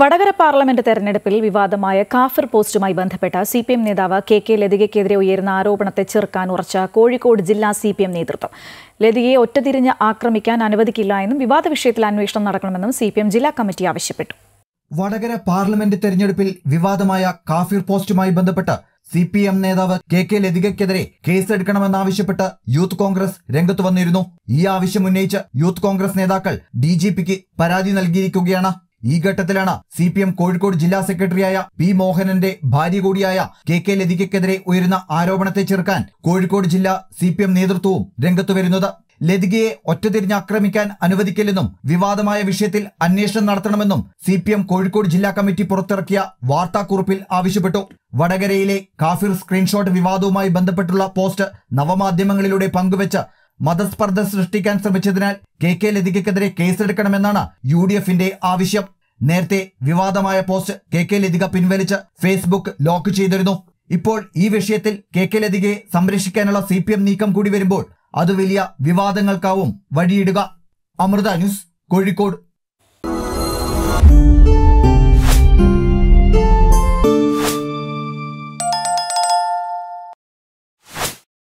Vadakara parliament തെരഞ്ഞെടുപ്പിൽ വിവാദമായ കാഫിർ പോസ്റ്റുമായി ബന്ധപ്പെട്ട സി പി എം നേതാവ് കെ കെ ലതികയ്ക്കെതിരെ ഉയരുന്ന ആരോപണത്തെ ചെറുക്കാൻ ഉറച്ച കോഴിക്കോട് ജില്ലാ സി പി എം നേതൃത്വം ലതികയെ ഒറ്റതിരിഞ്ഞ് ആക്രമിക്കാൻ അനുവദിക്കില്ല എന്നും വിവാദ വിഷയത്തിൽ അന്വേഷണം നടക്കണമെന്നും സി പി എം ജില്ലാ കമ്മിറ്റി ആവശ്യപ്പെട്ടു വടകര പാർലമെന്റ് തെരഞ്ഞെടുപ്പിൽ വിവാദമായ കാഫിർ പോസ്റ്റുമായി ബന്ധപ്പെട്ട് സി പി എം നേതാവ് കെ കെ ലതികയ്ക്കെതിരെ കേസെടുക്കണമെന്നാവശ്യപ്പെട്ട് യൂത്ത് കോൺഗ്രസ് രംഗത്ത് വന്നിരുന്നു ഈ ആവശ്യം ഉന്നയിച്ച് യൂത്ത് കോൺഗ്രസ് നേതാക്കൾ ഡി പരാതി നൽകിയിരിക്കുകയാണ് ഈ ഘട്ടത്തിലാണ് സി പി എം കോഴിക്കോട് ജില്ലാ സെക്രട്ടറിയായ പി മോഹനന്റെ ഭാര്യ കൂടിയായ കെ കെ ലതികയ്ക്കെതിരെ ഉയരുന്ന ആരോപണത്തെ ചെറുക്കാൻ കോഴിക്കോട് ജില്ലാ സി പി എം നേതൃത്വവും രംഗത്തു വരുന്നത് ലതികയെ ഒറ്റതിരിഞ്ഞ് ആക്രമിക്കാൻ അനുവദിക്കില്ലെന്നും വിവാദമായ വിഷയത്തിൽ അന്വേഷണം നടത്തണമെന്നും സി പി എം കോഴിക്കോട് ജില്ലാ കമ്മിറ്റി പുറത്തിറക്കിയ വാർത്താക്കുറിപ്പിൽ ആവശ്യപ്പെട്ടു വടകരയിലെ കാഫിർ സ്ക്രീൻഷോട്ട് വിവാദവുമായി ബന്ധപ്പെട്ടുള്ള പോസ്റ്റ് നവമാധ്യമങ്ങളിലൂടെ പങ്കുവച്ച് മതസ്പർദ്ധ സൃഷ്ടിക്കാൻ ശ്രമിച്ചതിനാൽ കെ കെ ലതികക്കെതിരെ കേസെടുക്കണമെന്നാണ് യു ഡി എഫിന്റെ ആവശ്യം നേരത്തെ വിവാദമായ പോസ്റ്റ് കെ കെ ലതിക പിൻവലിച്ച് ഫേസ്ബുക്ക് ലോക്ക് ചെയ്തിരുന്നു ഇപ്പോൾ ഈ വിഷയത്തിൽ കെ കെ ലതികയെ സംരക്ഷിക്കാനുള്ള സി പി എം നീക്കം കൂടി വരുമ്പോൾ അത് വലിയ വിവാദങ്ങൾക്കാവും വഴിയിടുക അമൃത ന്യൂസ് കോഴിക്കോട്